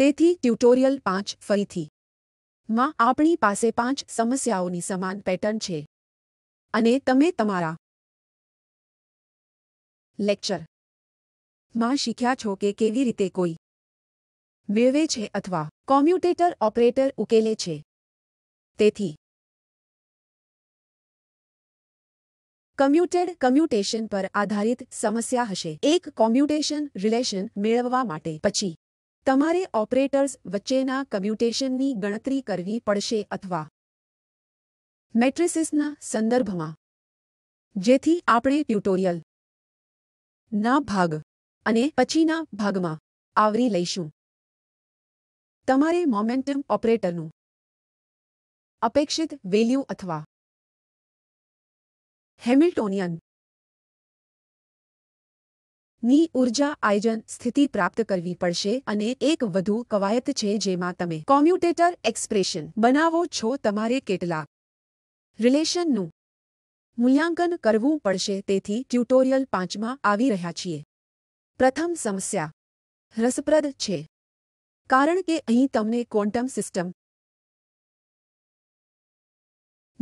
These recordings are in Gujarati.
તેથી ટ્યુટોરિયલ પાંચ ફરીથી માં આપણી પાસે પાંચ સમસ્યાઓની સમાન પેટર્ન છે અને તમે તમારા લેક્ચર માં શીખ્યા છો કે કેવી રીતે કોઈ મેળવે છે અથવા કોમ્યુટેટર ઓપરેટર ઉકેલે છે તેથી કમ્યુટેડ કમ્યુટેશન પર આધારિત સમસ્યા હશે એક કોમ્યુટેશન રિલેશન મેળવવા માટે પછી તમારે ઓપરેટર્સ વચ્ચેના કમ્યુટેશનની ગણતરી કરવી પડશે અથવા મેટ્રિસિસના સંદર્ભમાં જેથી આપણે ટ્યુટોરિયલ ના ભાગ અને પછીના ભાગમાં આવરી લઈશું તમારે મોમેન્ટમ ઓપરેટરનું અપેક્ષિત વેલ્યુ અથવા હેમિલ્ટોનિયન ની ઉર્જા આયોજન સ્થિતિ પ્રાપ્ત કરવી પડશે અને એક વધુ કવાયત છે જેમાં તમે કોમ્યુટેટર એક્સપ્રેશન બનાવો છો તમારે કેટલાક રિલેશનનું મૂલ્યાંકન કરવું પડશે તેથી ટ્યુટોરિયલ પાંચમાં આવી રહ્યા છીએ પ્રથમ સમસ્યા રસપ્રદ છે કારણ કે અહીં તમને ક્વોન્ટમ સિસ્ટમ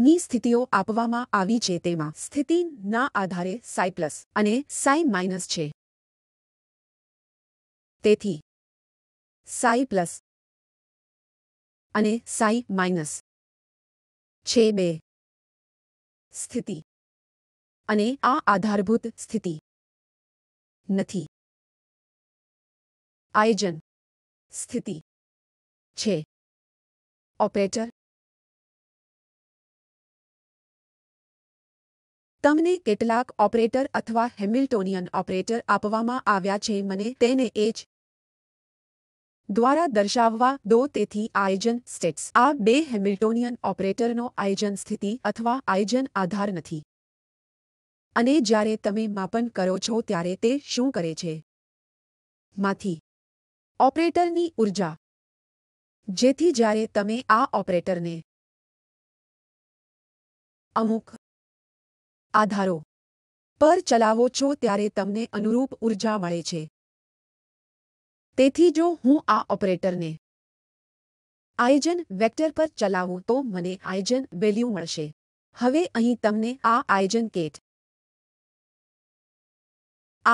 ની સ્થિતિઓ આપવામાં આવી છે તેમાં સ્થિતિના આધારે સાઈ પ્લસ અને સાઈ માઇનસ છે તેથી સાઈ પ્લસ અને સાઈ માઇનસ છે બે સ્થિતિ અને આ આધારભૂત સ્થિતિ નથી આયોજન સ્થિતિ છે ઓપરેટર તમને કેટલાક ઓપરેટર અથવા હેમિલ્ટોનિયન ઓપરેટર આપવામાં આવ્યા છે મને તેને એ જ દ્વારા દર્શાવવા દો તેથી આયોજન સ્ટેટ્સ આ બે હેમિલ્ટોનિયન ઓપરેટરનો આયોજન સ્થિતિ અથવા આયોજન આધાર નથી અને જ્યારે તમે માપન કરો છો ત્યારે તે શું કરે છે માંથી ઓપરેટરની ઊર્જા જેથી જ્યારે તમે આ ઓપરેટરને અમુક આધારો પર ચલાવો છો ત્યારે તમને અનુરૂપ ઊર્જા મળે છે તેથી જો હું આ ઓપરેટરને આઇજન વેક્ટર પર ચલાવું તો મને આઇજન વેલ્યુ મળશે હવે અહીં તમને આ આઇજન કેટ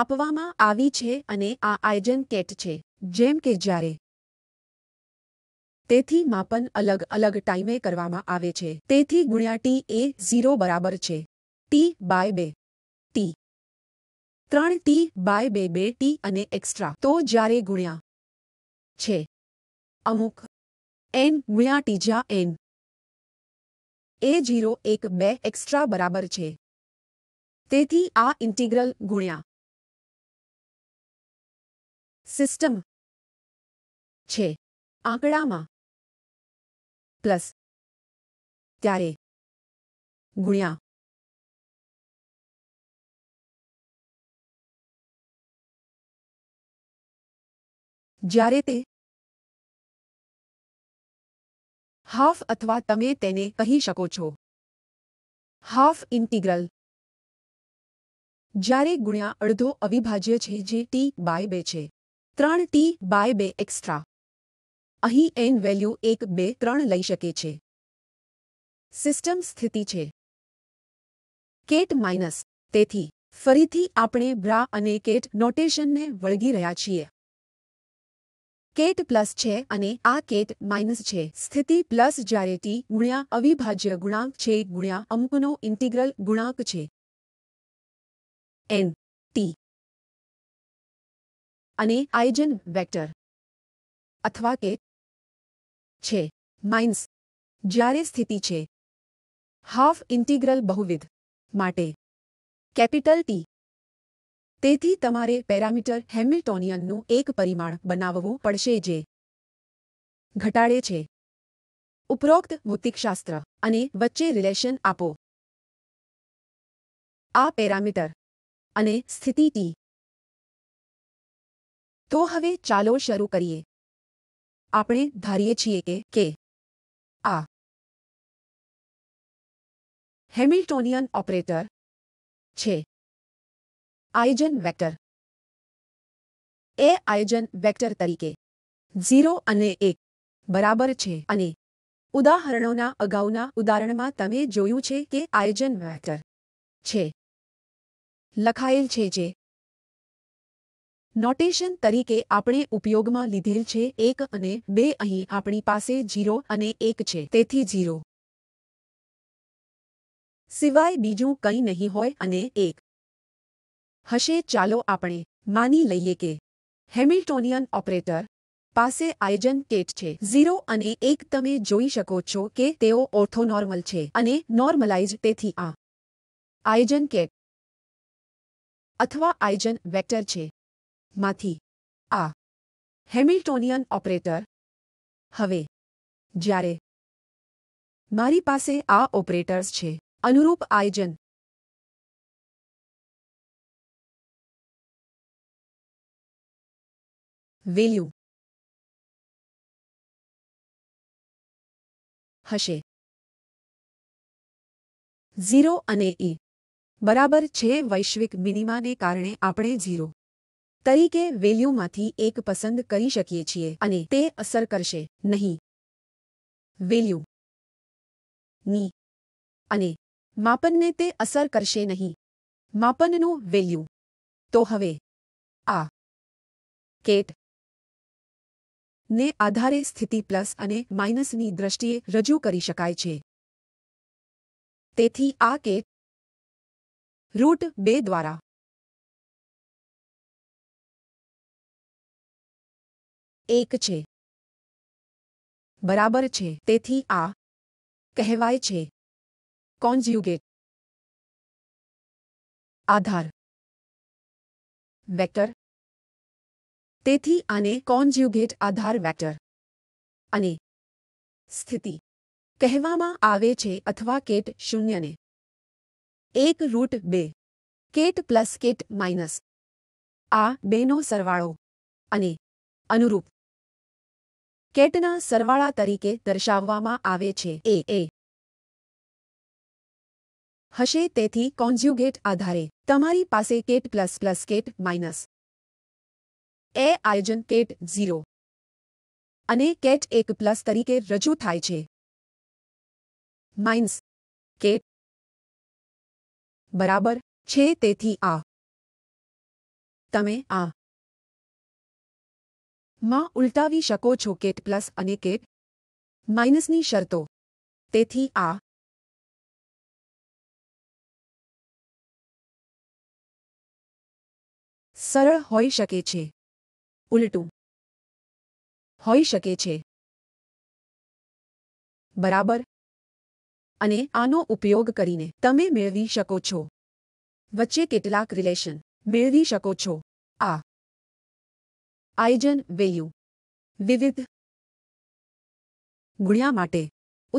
આપવામાં આવી છે અને આ આઇજન કેટ છે જેમ કે જ્યારે તેથી માપન અલગ અલગ ટાઈમે કરવામાં આવે છે તેથી ગુણ્યા ટી એ ઝીરો બરાબર છે ટી બાય બે ત્રણ ટી બાય બે બે ટી અને એક્સ્ટ્રા તો જ્યારે ગુણ્યા છે અમુક એન ગુણ્યા ટીજા એન એ જીરો એક બે એક્સ્ટ્રા બરાબર છે તેથી આ ઇન્ટિગ્રલ ગુણ્યા સિસ્ટમ છે આંકડામાં પ્લસ ત્યારે ગુણ્યા જ્યારે તે હાફ અથવા તમે તેને કહી શકો છો હાફ ઇન્ટિગ્રલ જ્યારે ગુણ્યા અડધો અવિભાજ્ય છે જે ટી બાય બે છે ત્રણ ટી બાય બે એક્સ્ટ્રા અહીં એન વેલ્યુ એક બે ત્રણ લઈ શકે છે સિસ્ટમ સ્થિતિ છે કેટ માઇનસ તેથી ફરીથી આપણે બ્રા અને કેટ નોટેશનને વળગી રહ્યા છીએ કેટ પ્લસ છે અને આ કેટ માઇનસ છે સ્થિતિ પ્લસ જ્યારે ટી ગુણ્યા અવિભાજ્ય ગુણાંક છે ગુણ્યા અમુકનો ઇન્ટિગ્રલ ગુણાંક છે એન ટી અને આઇજન વેક્ટર અથવા કે છે માઇનસ જ્યારે સ્થિતિ છે હાફ ઇન્ટિગ્રલ બહુવિધ માટે કેપિટલ ટી તેથી તમારે પેરામીટર હેમિલ્ટોનિયનનું એક પરિમાણ બનાવવું પડશે જે ઘટાડે છે ઉપરોક્ત ભૌતિકશાસ્ત્ર અને વચ્ચે રિલેશન આપો આ પેરામીટર અને સ્થિતિ ટી તો હવે ચાલો શરૂ કરીએ આપણે ધારીએ છીએ કે કે આ હેમિલ્ટોનિયન ઓપરેટર છે આયોજન વેક્ટર એ આયોજન વેક્ટર તરીકે ઝીરો અને એક બરાબર છે અને ઉદાહરણોના અગાઉના ઉદાહરણમાં તમે જોયું છે કે આયોજન વેક્ટર છે લખાયેલ છે જે નોટેશન તરીકે આપણે ઉપયોગમાં લીધેલ છે એક અને બે અહીં આપણી પાસે જીરો અને એક છે તેથી જીરો સિવાય બીજું કંઈ નહીં હોય અને એક હશે ચાલો આપણે માની લઈએ કે હેમિલ્ટોનિયન ઓપરેટર પાસે આયજન કેટ છે ઝીરો અને એક તમે જોઈ શકો છો કે તેઓ ઓર્થોનોર્મલ છે અને નોર્મલાઇઝ તેથી આ આયજન કેટ અથવા આયજન વેક્ટર છે માંથી આ હેમિલ્ટોનિયન ઓપરેટર હવે જ્યારે મારી પાસે આ ઓપરેટર્સ છે અનુરૂપ આયજન વેલ્યુ હશે ઝીરો અને ઈ e. બરાબર છે વૈશ્વિક મિનિમાને કારણે આપણે ઝીરો તરીકે વેલ્યુમાંથી એક પસંદ કરી શકીએ છીએ અને તે અસર કરશે નહીં વેલ્યુ ની અને માપનને તે અસર કરશે નહીં માપનનું વેલ્યુ તો હવે આ કેટ ને આધારે સ્થિતિ પ્લસ અને માઇનસની દ્રષ્ટિએ રજૂ કરી શકાય છે તેથી આ કે રૂટ બે દ્વારા એક છે બરાબર છે તેથી આ કહેવાય છે કોન્જ્યુગેટ આધાર વેક્ટર તેથી આને કોન્જ્યુગેટ આધાર વેક્ટર અને સ્થિતિ કહેવામાં આવે છે અથવા કેટ શૂન્યને એક રૂટ બે કેટ પ્લસ કેટ માઇનસ આ બેનો સરવાળો અને અનુરૂપ કેટના સરવાળા તરીકે દર્શાવવામાં આવે છે એ એ હશે તેથી કોન્જ્યુગેટ આધારે તમારી પાસે ket plus plus ket minus એ આયોજન કેટ ઝીરો અને કેટ એક પ્લસ તરીકે રજૂ થાય છે માઇન્સ કેટ બરાબર છે તેથી આ તમે આ માં ઉલટાવી શકો છો કેટ પ્લસ અને કેટ માઇનસની શરતો તેથી આ સરળ હોઈ શકે છે ઉલટું હોઈ શકે છે બરાબર અને આનો ઉપયોગ કરીને તમે મેળવી શકો છો વચ્ચે કેટલાક રિલેશન મેળવી શકો છો આ આયોજન વેલ્યુ વિવિધ ગુણ્યા માટે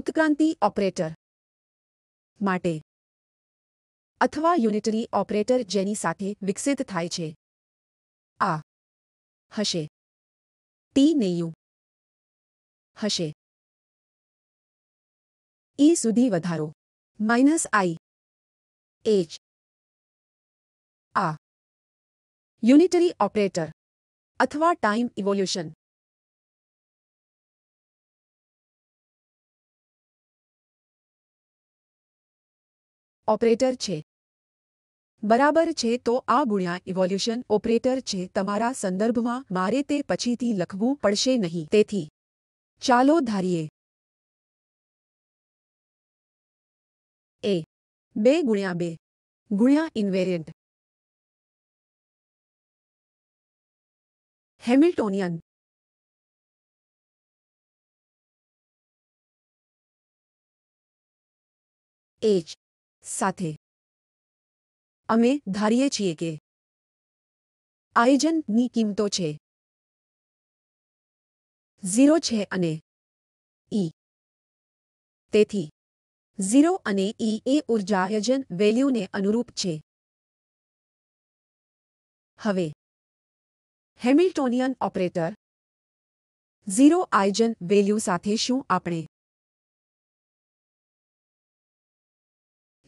ઉત્ક્રાંતિ ઓપરેટર માટે અથવા યુનિટરી ઓપરેટર જેની સાથે વિકસિત થાય છે આ હશે ટી ને હશે ઈ સુધી વધારો માઇનસ આઈ એચ આ યુનિટરી ઓપરેટર અથવા ટાઈમ ઇવોલ્યુશન ઓપરેટર છે બરાબર છે તો આ ગુણ્યા ઇવોલ્યુશન ઓપરેટર છે તમારા સંદર્ભમાં મારે તે પછીથી લખવું પડશે નહીં તેથી ચાલો ધારીએ એ બે ગુણ્યા બે ગુણ્યા ઇન્વેરિયન્ટ હેમિલ્ટોનિયન એચ સાથે અમે ધારીએ છીએ કે આયોજનની કિંમતો છે ઝીરો છે અને ઈ તેથી ઝીરો અને ઈ એ ઉર્જા આયોજન વેલ્યુને અનુરૂપ છે હવે હેમિલ્ટોનિયન ઓપરેટર ઝીરો આયોજન વેલ્યુ સાથે શું આપણે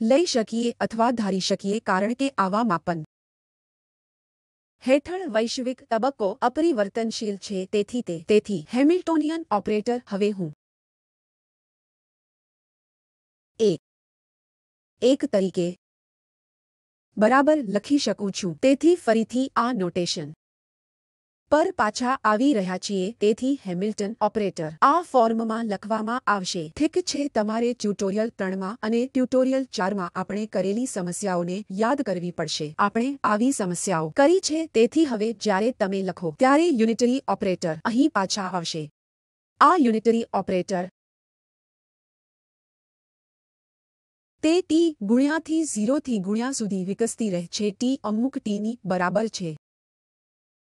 લઈ શકીએ અથવા ધારી શકીએ કારણ કે આવા માપન હેઠળ વૈશ્વિક તબક્કો અપરિવર્તનશીલ છે તેથી તે તેથી હેમિલ્ટોનિયન ઓપરેટર હવે હું એક એક તરીકે બરાબર લખી શકું છું તેથી ફરીથી આ નોટેશન પર પાછા આવી રહ્યા છીએ તેથી હેમિલ્ટન ઓપરેટર આ ફોર્મમાં લખવામાં આવશે ઠીક છે તમારે ટ્યુટોરિયલ ત્રણમાં અને ટ્યુટોરિયલ ચારમાં આપણે કરેલી સમસ્યાઓને યાદ કરવી પડશે આપણે આવી સમસ્યાઓ કરી છે તેથી હવે જ્યારે તમે લખો ત્યારે યુનિટરી ઓપરેટર અહીં પાછા આવશે આ યુનિટરી ઓપરેટર તે ટી ગુણ્યાથી ઝીરોથી ગુણ્યા સુધી વિકસતી રહે છે ટી અમુક ટીની બરાબર છે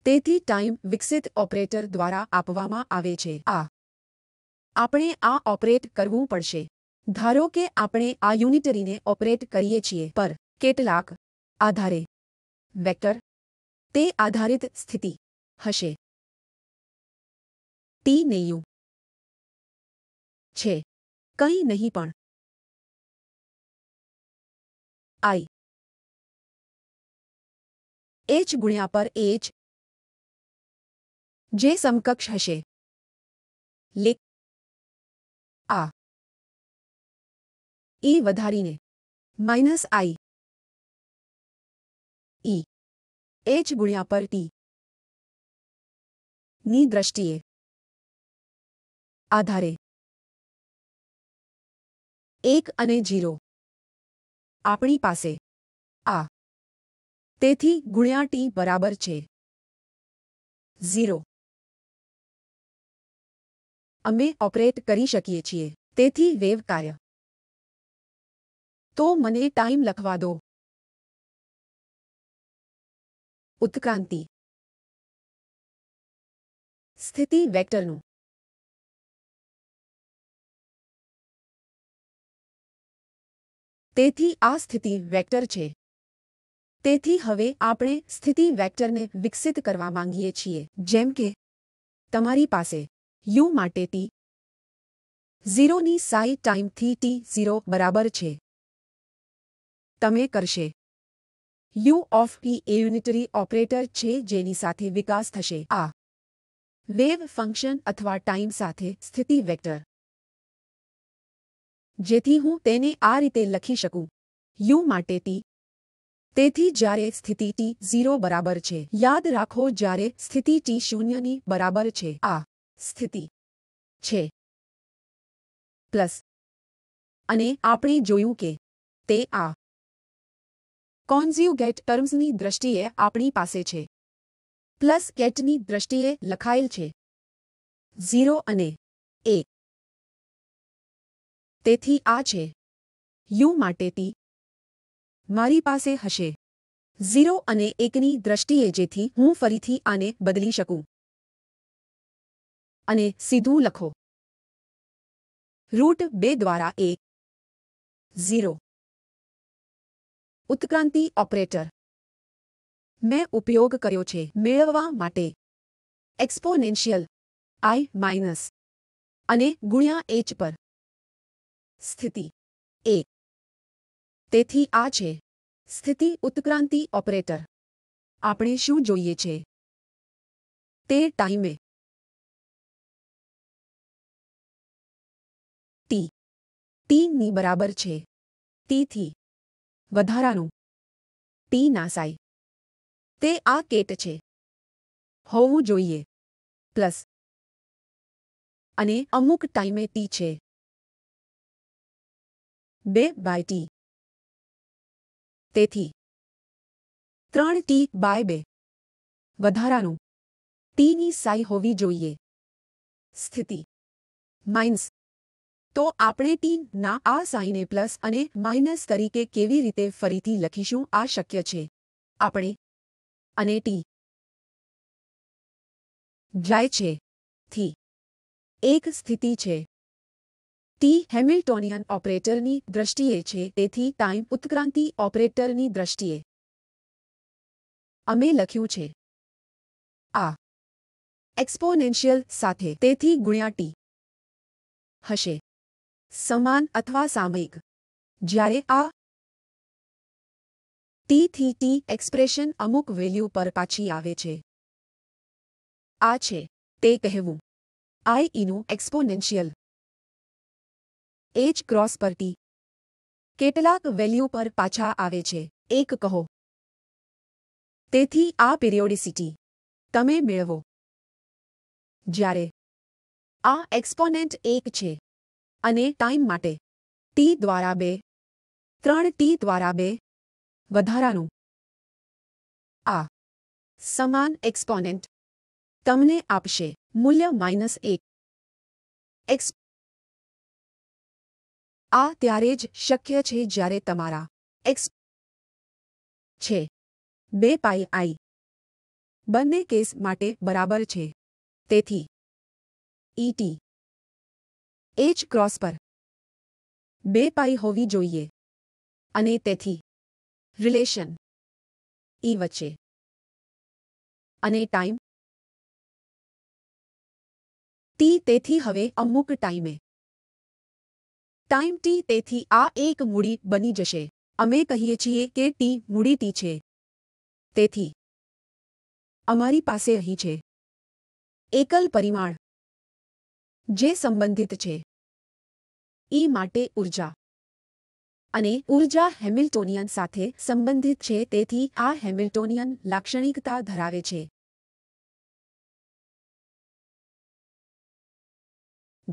તેથી ટાઈમ વિકસિત ઓપરેટર દ્વારા આપવામાં આવે છે આ આપણે આ ઓપરેટ કરવું પડશે ધારો કે આપણે આ યુનિટરીને ઓપરેટ કરીએ છીએ પર કેટલાક આધારે વેક્ટર તે આધારિત સ્થિતિ હશે ટી ને યુ છે કંઈ નહીં પણ આઈ એચ ગુણ્યા પર એચ જે સમકક્ષ હશે લે આ એ વધારીને માઇનસ આઈ ઈ એચ ગુણ્યા પર ટી ની દ્રષ્ટિએ આધારે એક અને જીરો આપણી પાસે આ તેથી ગુણ્યા ટી બરાબર છે ઝીરો અમે ઓપરેટ કરી શકીએ છીએ તેથી વેવ કાર્ય તો મને ટાઈમ લખવા દો ઉત્ક્રાંતિ સ્થિતિ વેક્ટરનું તેથી આ સ્થિતિ વેક્ટર છે તેથી હવે આપણે સ્થિતિ વેક્ટરને વિકસિત કરવા માંગીએ છીએ જેમ કે તમારી પાસે યુ માટે ટી ઝીરોની સાઈ ટાઈમથી ટી ઝીરો બરાબર છે તમે કરશે યુ ઓફ પી એ યુનિટરી ઓપરેટર છે જેની સાથે વિકાસ થશે આ વેવ ફંક્શન અથવા ટાઈમ સાથે સ્થિતિ વેક્ટર જેથી હું તેને આ રીતે લખી શકું યુ માટે ટી તેથી જ્યારે સ્થિતિ ટી ઝીરો બરાબર છે યાદ રાખો જ્યારે સ્થિતિ ટી શૂન્યની બરાબર છે આ સ્થિતિ છે પ્લસ અને આપણે જોયું કે તે આ કોન્ઝ્યુગેટ ટર્મ્સની દ્રષ્ટિએ આપણી પાસે છે પ્લસ ગેટની દ્રષ્ટિએ લખાયેલ છે ઝીરો અને એ તેથી આ છે યુ માટે તી મારી પાસે હશે ઝીરો અને એકની દ્રષ્ટિએ જેથી હું ફરીથી આને બદલી શકું અને સીધું લખો રૂટ બે દ્વારા એક ઝીરો ઉત્ક્રાંતિ ઓપરેટર મેં ઉપયોગ કર્યો છે મેળવવા માટે એક્સપોનેન્શિયલ આઈ માઇનસ અને ગુણ્યા એચ પર સ્થિતિ એ તેથી આ છે સ્થિતિ ઉત્ક્રાંતિ ઓપરેટર આપણે શું જોઈએ છે તે ટાઈમે ટીની બરાબર છે ટીથી વધારાનું ટી ના સાઈ તે આ કેટ છે હોવું જોઈએ પ્લસ અને અમુક ટાઈમે ટી છે બે બાય ટી તેથી ત્રણ ટી બાય બે વધારાનું ટીની સાઈ હોવી જોઈએ સ્થિતિ માઇન્સ તો આપણે ટી ના આ સાઇને પ્લસ અને માઇનસ તરીકે કેવી રીતે ફરીથી લખીશું આ શક્ય છે આપણે અને ટી જાય છે થી એક સ્થિતિ છે ટી હેમિલ્ટોનિયન ઓપરેટરની દ્રષ્ટિએ છે તેથી ટાઈમ ઉત્ક્રાંતિ ઓપરેટરની દ્રષ્ટિએ અમે લખ્યું છે આ એક્સપોનેન્શિયલ સાથે તેથી ગુણ્યા ટી હશે સમાન અથવા સામયિક જ્યારે આ ટી થી ટી એક્સપ્રેશન અમુક વેલ્યુ પર પાછી આવે છે આ છે તે કહેવું આઈ ઈનું એક્સપોનેન્શિયલ એચ ક્રોસ પર ટી કેટલાક વેલ્યુ પર પાછા આવે છે એક કહો તેથી આ પિરિયોડિસિટી તમે મેળવો જ્યારે આ એક્સપોનેન્ટ એક છે અને ટાઈમ માટે ટી દ્વારા બે ત્રણ ટી દ્વારા બે વધારાનું આ સમાન એક્સપોનેન્ટ તમને આપશે મૂલ્ય માઇનસ એક એક્સ આ ત્યારે જ શક્ય છે જ્યારે તમારા એક્સ છે બે પાઈ આઈ બંને કેસ માટે બરાબર છે તેથી ઈટી એ જ ક્રોસ પર બે પાઈ હોવી જોઈએ અને તેથી રિલેશન ઈ e વચ્ચે અને ટાઈમ ટી તેથી હવે અમુક ટાઈમે ટાઈમ ટી તેથી આ એક મૂડી બની જશે અમે કહીએ છીએ કે ટી મૂડી ટી છે તેથી અમારી પાસે અહીં છે એકલ પરિમાણ જે સંબંધિત છે ઈ માટે ઉર્જા અને ઉર્જા હેમિલ્ટોનિયન સાથે સંબંધિત છે તેથી આ હેમિલ્ટોનિયન લાક્ષણિકતા ધરાવે છે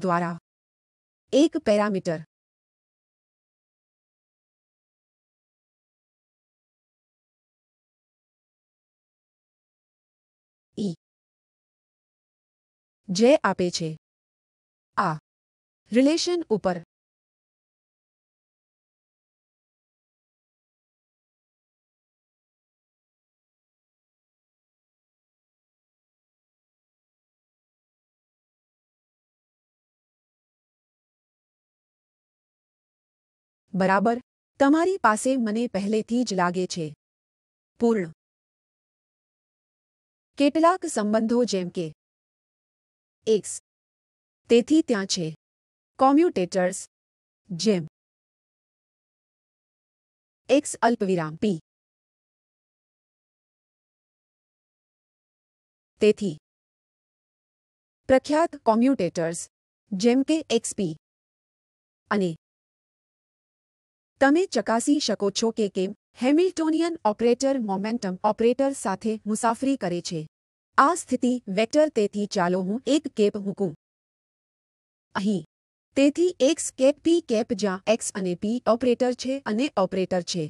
દ્વારા એક પેરામીટર જે આપે છે आ रिलेशन ऊपर बराबर तमारी पासे मने पहले थी ज लागे छे पूर्ण केटलाक संबंधों जेम के एक्स તેથી ત્યાં છે કોમ્યુટેટર્સ જેમ એક્સ અલ્પવિરામ પી તેથી પ્રખ્યાત કોમ્યુટેટર્સ જેમ કે એક્સપી અને તમે ચકાસી શકો છો કે કેમ હેમિલ્ટોનિયન ઓપરેટર મોમેન્ટમ ઓપરેટર સાથે મુસાફરી કરે છે આ સ્થિતિ વેક્ટર તેથી ચાલો હું એક કેપ મૂકું અહીં તેથી એક્સ કેપ પી કેપ જ્યાં એક્સ અને પી ઓપરેટર છે અને ઓપરેટર છે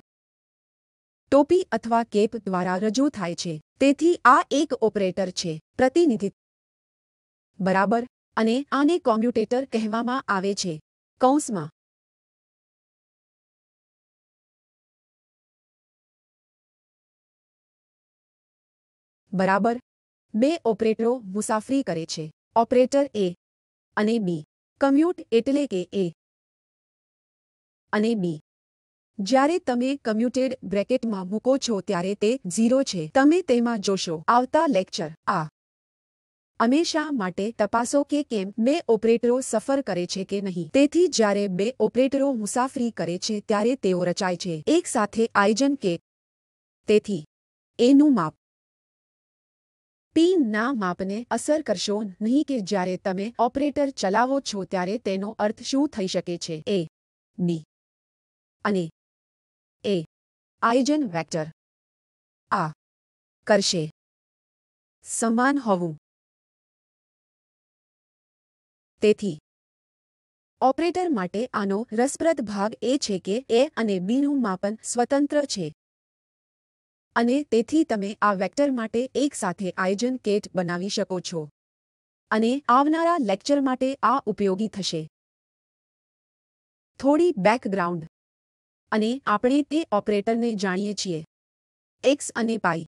ટોપી અથવા કેપ દ્વારા રજૂ થાય છે તેથી આ એક ઓપરેટર છે પ્રતિનિધિત્વ બરાબર અને આને કોમ્પ્યુટેટર કહેવામાં આવે છે કૌંસમાં બરાબર બે ઓપરેટરો મુસાફરી કરે છે ઓપરેટર એ અને બી કમ્યુટ એટલે કે એ અને બી જ્યારે તમે કમ્યુટેડ બ્રેકેટમાં મૂકો છો ત્યારે તે ઝીરો છે તમે તેમાં જોશો આવતા લેક્ચર આ હંમેશા માટે તપાસો કે કેમ બે ઓપરેટરો સફર કરે છે કે નહીં તેથી જ્યારે બે ઓપરેટરો મુસાફરી કરે છે ત્યારે તેઓ રચાય છે એક સાથે આયોજન કે તેથી એનું માપ પી પીના માપને અસર કરશો નહીં કે જ્યારે તમે ઓપરેટર ચલાવો છો ત્યારે તેનો અર્થ શું થઈ શકે છે એ ની અને એ આયોજન વેક્ટર આ કરશે સમાન હોવું તેથી ઓપરેટર માટે આનો રસપ્રદ ભાગ એ છે કે એ અને બીનું માપન સ્વતંત્ર છે અને તેથી તમે આ વેક્ટર માટે એકસાથે આયોજન કેટ બનાવી શકો છો અને આવનારા લેક્ચર માટે આ ઉપયોગી થશે થોડી બેકગ્રાઉન્ડ અને આપણે તે ઓપરેટરને જાણીએ છીએ એક્સ અને પાઈ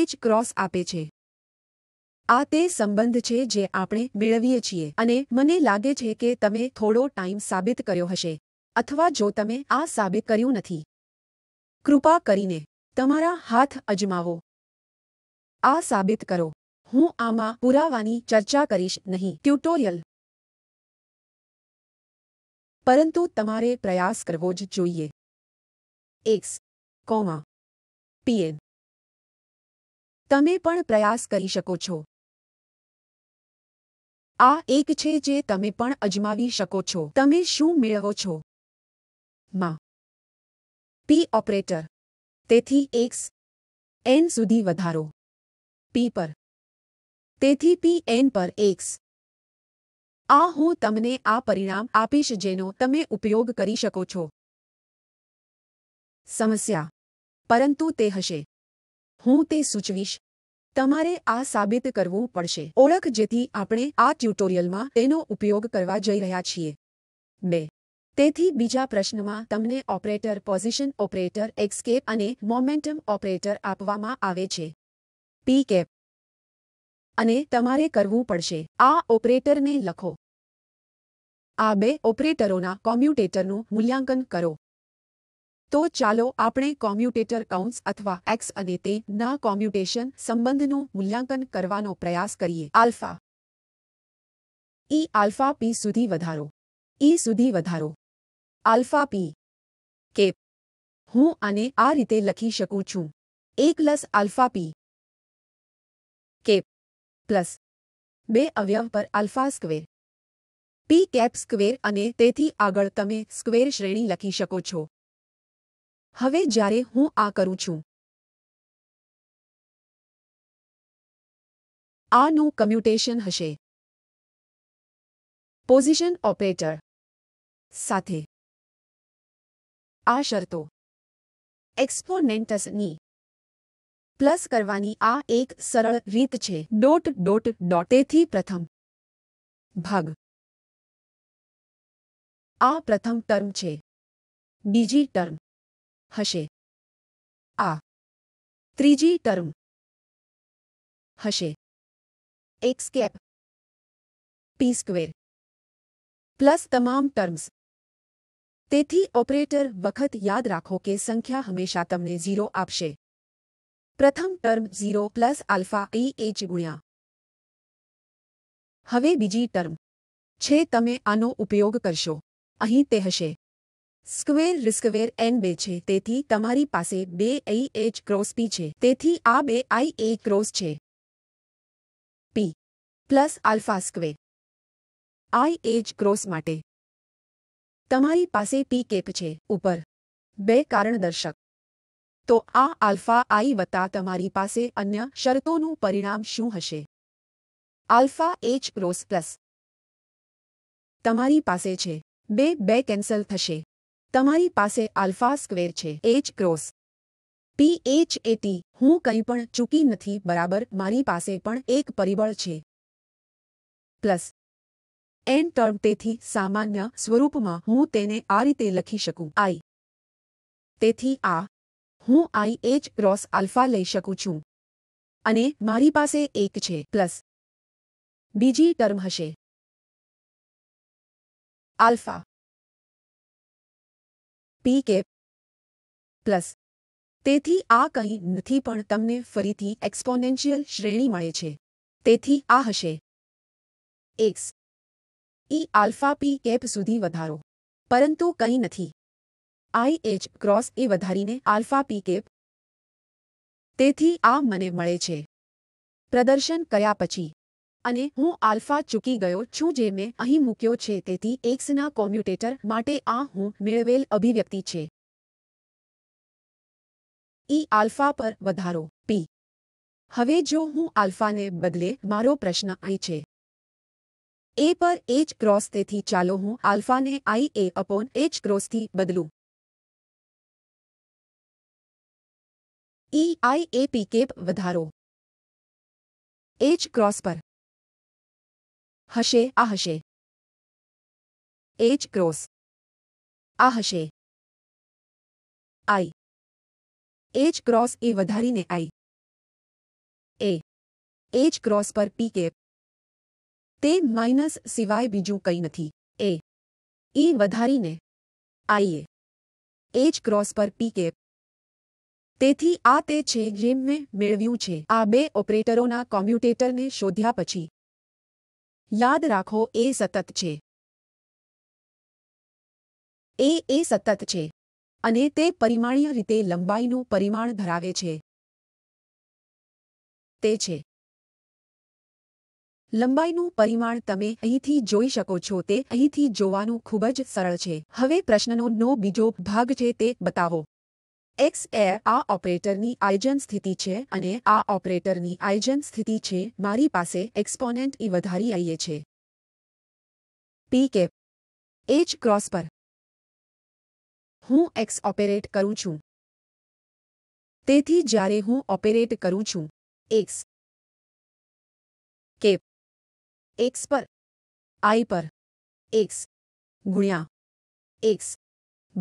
એજ ક્રોસ આપે છે આ તે સંબંધ છે જે આપણે મેળવીએ છીએ અને મને લાગે છે કે તમે થોડો ટાઈમ સાબિત કર્યો હશે અથવા જો તમે આ સાબિત કર્યું નથી કૃપા કરીને તમારા હાથ અજમાવો આ સાબિત કરો હું આમાં પુરાવાની ચર્ચા કરીશ નહીં ટ્યુટોરિયલ પરંતુ તમારે પ્રયાસ કરવો જ જોઈએ એક્સ કોમા પીએન તમે પણ પ્રયાસ કરી શકો છો આ એક છે જે તમે પણ અજમાવી શકો છો તમે શું મેળવો છો માં પી ઓપરેટર તેથી એક્સ એન સુધી વધારો પી પર તેથી પી એન પર એક્સ આ હું તમને આ પરિણામ આપીશ જેનો તમે ઉપયોગ કરી શકો છો સમસ્યા પરંતુ તે હશે હું તે સૂચવીશ તમારે આ સાબિત કરવું પડશે ઓળખ જેથી આપણે આ ટ્યુટોરિયલમાં તેનો ઉપયોગ કરવા જઈ રહ્યા છીએ બે તેથી બીજા પ્રશ્નમાં તમને ઓપરેટર પોઝિશન ઓપરેટર એક્સકેપ અને મોમેન્ટમ ઓપરેટર આપવામાં આવે છે પી કેપ અને તમારે કરવું પડશે આ ઓપરેટરને લખો આ બે ઓપરેટરોના કોમ્યુટેટરનું મૂલ્યાંકન કરો તો ચાલો આપણે કોમ્યુટેટર કાઉન્ટ્સ અથવા એક્સ અને તે ના કોમ્યુટેશન સંબંધનું મૂલ્યાંકન કરવાનો પ્રયાસ કરીએ alpha e e alpha P સુધી વધારો ઈ e સુધી વધારો આલ્ફા પી કે હું આને આ રીતે લખી શકું છું એ પ્લસ આલ્ફા પી કે પ્લસ બે અવયવ પર alpha square P cap square અને તેથી આગળ તમે સ્ક્વેર શ્રેણી લખી શકો છો હવે જ્યારે હું આ કરું છું આનું કમ્યુટેશન હશે પોઝિશન ઓપરેટર સાથે આ શરતો એક્સપોનેન્ટસની પ્લસ કરવાની આ એક સરળ રીત છે ડોટ ડોટ ડોટ તેથી પ્રથમ ભાગ આ પ્રથમ ટર્મ છે બીજી ટર્મ હશે આ ત્રીજી ટર્મ હશે એક્સ પી સ્ક્વેર પ્લસ તમામ ટર્મ્સ તેથી ઓપરેટર વખત યાદ રાખો કે સંખ્યા હંમેશા તમને ઝીરો આપશે પ્રથમ ટર્મ ઝીરો પ્લસ આલ્ફા એ એચ ગુણ્યા હવે બીજી ટર્મ છે તમે આનો ઉપયોગ કરશો અહીં તે હશે સ્ક્વેર રિસ્કવેર એન બે છે તેથી તમારી પાસે બે આઈ એચ ક્રોસ પી છે તેથી આ બે આઈ એ ક્રોસ છે P plus alpha square i H cross માટે તમારી પાસે પી કેપ છે ઉપર બે કારણદર્શક તો આ આલ્ફા આઈ વત્તા તમારી પાસે અન્ય શરતોનું પરિણામ શું હશે આલ્ફા એચ રોસ પ્લસ તમારી પાસે છે બે બે કેન્સલ થશે તમારી પાસે આલ્ફા સ્ક્વેર છે એચ ક્રોસ પી એચ એટી હું કંઈ પણ ચૂકી નથી બરાબર મારી પાસે પણ એક પરિબળ છે પ્લસ એન ટર્મ તેથી સામાન્ય સ્વરૂપમાં હું તેને આ રીતે લખી શકું આઈ તેથી આ હું આઈ એચ રોસ આલ્ફા લઈ શકું છું અને મારી પાસે એક છે પ્લસ બીજી ટર્મ હશે આલ્ફા પી કેપ પ્લસ તેથી આ કંઈ નથી પણ તમને ફરીથી એક્સપોનેન્શિયલ શ્રેણી મળે છે તેથી આ હશે X e alpha P cap સુધી વધારો પરંતુ કંઈ નથી આઈ એચ ક્રોસ એ વધારીને આલ્ફા પી કેપ તેથી આ મને મળે છે પ્રદર્શન કર્યા પછી અને હું આલ્ફા ચૂકી ગયો છું જે મેં અહીં મૂક્યો છે તેથી એક્સના કોમ્યુટેટર માટે આ હું મેળવેલ અભિવ્યક્તિ છે ઈ આલ્ફા પર વધારો પી હવે જો હું આલ્ફાને બદલે મારો પ્રશ્ન અહીં છે ए पर एच क्रॉस ते थी चालो हूँ आल्फा ने आई ए अपोन एच क्रॉस थी बदलू ई आई ए पी केप वधारो एच क्रॉस पर हशे आ हशे एच क्रॉस आ हशे आई एच क्रॉस ए वधारी ने आई ए एच क्रॉस पर पी केप તે માઇનસ સિવાય બીજું કંઈ નથી એ ઈ વધારીને આઈએ એજ ક્રોસ પર પી કેપ તેથી આ તે છે જેમ મેં મેળવ્યું છે આ બે ઓપરેટરોના કોમ્પ્યુટેટરને શોધ્યા પછી યાદ રાખો એ સતત છે એ એ સતત છે અને તે પરિમાણીય રીતે લંબાઈનું પરિમાણ ધરાવે છે તે છે લંબાઈનું પરિમાણ તમે અહીંથી જોઈ શકો છો તે અહીંથી જોવાનું ખૂબ જ સરળ છે હવે પ્રશ્નનો નો બીજો ભાગ છે તે બતાવો એક્સ એ આ ઓપરેટરની આયોજન સ્થિતિ છે અને આ ઓપરેટરની આયોજન સ્થિતિ છે મારી પાસે એક્સપોનેન્ટ ઈ વધારી આવીએ છે પી કેપ એચ ક્રોસ પર હું એક્સ ઓપરેટ કરું છું તેથી જ્યારે હું ઓપરેટ કરું છું એક્સ કેપ એક્સ પર આઈ પર એક્સ ગુણ્યા એક્સ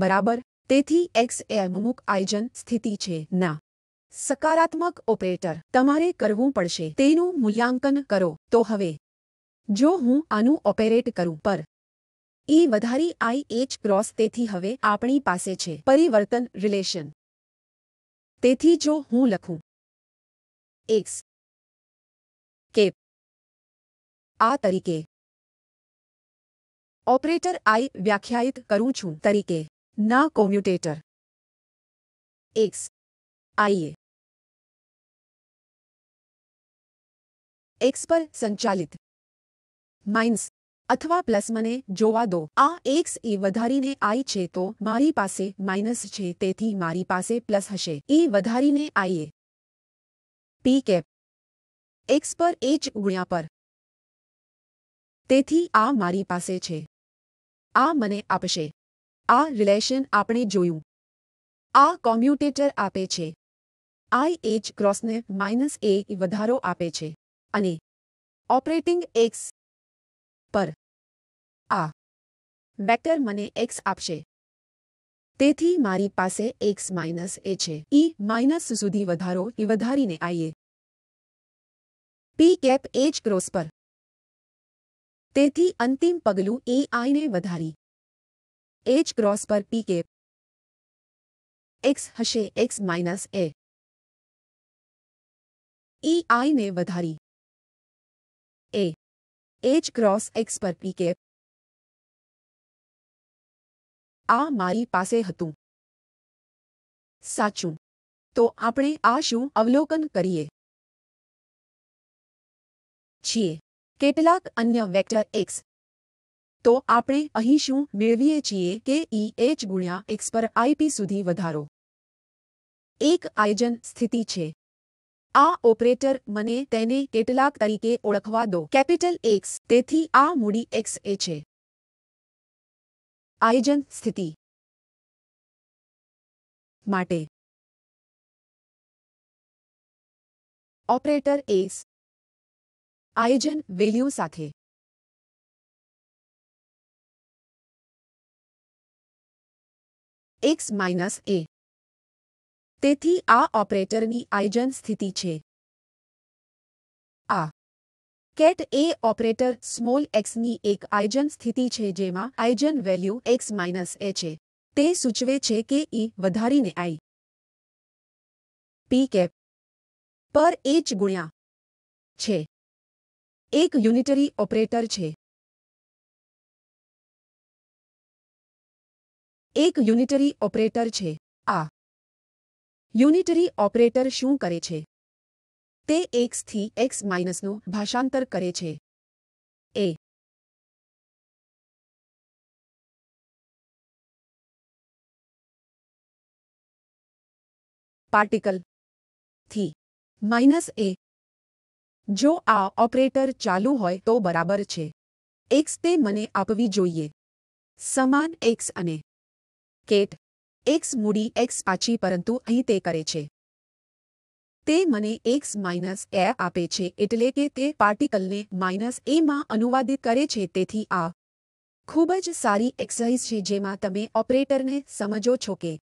બરાબર તેથી એક્સ એ અમુક આયોજન સ્થિતિ છે ના સકારાત્મક ઓપરેટર તમારે કરવું પડશે તેનું મૂલ્યાંકન કરો તો હવે જો હું આનું ઓપરેટ કરું પર ઈ e વધારી આઈ એચ ક્રોસ તેથી હવે આપણી પાસે છે પરિવર્તન રિલેશન તેથી જો હું લખું એક્સ કેપ આ તરીકે ઓપરેટર આઈ વ્યાખ્યાયિત કરું છું તરીકે ના કોમ્યુટેટર એક્સ આઈએ એક્સ પર સંચાલિત માઇન્સ અથવા પ્લસ મને જોવા દો આ એક્સ એ વધારીને આઈ છે તો મારી પાસે માઇનસ છે તેથી મારી પાસે પ્લસ હશે એ વધારીને આઈએ પી કેપ એક્સ પર એચ ગુણ્યા પર તેથી આ મારી પાસે છે આ મને આપશે આ રિલેશન આપણે જોયું આ કોમ્યુટેટર આપે છે આઈ એચ ક્રોસને માઇનસ એ વધારો આપે છે અને ઓપરેટિંગ એક્સ પર આ વેક્ટર મને એક્સ આપશે તેથી મારી પાસે એક્સ માઇનસ એ છે ઈ e માઇનસ સુધી વધારો એ e વધારીને આઈએ પી કેપ એચ ક્રોસ પર તેથી અંતિમ પગલું એઆઈને વધારી એચ ક્રોસ પર પી કેપ એક્સ હશે એક્સ માઇનસ એ ઈ આઈને વધારી એ એચ ક્રોસ એક્સ પર પી કેપ આ મારી પાસે હતું સાચું તો આપણે આ શું અવલોકન કરીએ છીએ કેટલાક અન્ય વેક્ટર એક્સ તો આપણે અહીં શું મેળવીએ છીએ કે ઈ એચ ગુણ્યા એક્સ પર આઈપી સુધી વધારો એક આયોજન સ્થિતિ છે આ ઓપરેટર મને તેને કેટલાક તરીકે ઓળખવા દો કેપિટલ એક્સ તેથી આ મૂડી એક્સ એ છે આયોજન સ્થિતિ માટે ઓપરેટર એક્સ આયોજન વેલ્યુ સાથે એક્સ માઇનસ એ તેથી આ ઓપરેટરની આયોજન સ્થિતિ છે આ કેટ એ ઓપરેટર સ્મોલ એક્સની એક આયોજન સ્થિતિ છે જેમાં આયોજન વેલ્યુ એક્સ માઇનસ એ છે તે સૂચવે છે કે ઈ e વધારીને આઈ પી કેપ પર એચ ગુણ્યા છે એક યુનિટરી ઓપરેટર છે એક યુનિટરી ઓપરેટર છે આ યુનિટરી ઓપરેટર શું કરે છે તે એક્સથી એક્સ માઇનસનું ભાષાંતર કરે છે એ પાર્ટિકલ થી માઇનસ એ જો આ ઓપરેટર ચાલુ હોય તો બરાબર છે એક્સ તે મને આપવી જોઈએ સમાન એક્સ અને કેટ એક્સ મૂડી એક્સ પાછી પરંતુ અહીં તે કરે છે તે મને એક્સ માઇનસ એ આપે છે એટલે કે તે પાર્ટિકલને માઇનસ એમાં અનુવાદિત કરે છે તેથી આ ખૂબ જ સારી એક્સરસાઇઝ છે જેમાં તમે ઓપરેટરને સમજો છો કે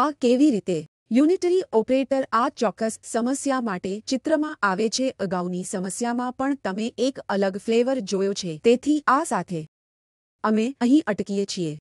આ કેવી રીતે યુનિટરી ઓપરેટર આ ચોક્કસ સમસ્યા માટે ચિત્રમાં આવે છે અગાઉની સમસ્યામાં પણ તમે એક અલગ ફ્લેવર જોયો છે તેથી આ સાથે અમે અહીં અટકીએ છીએ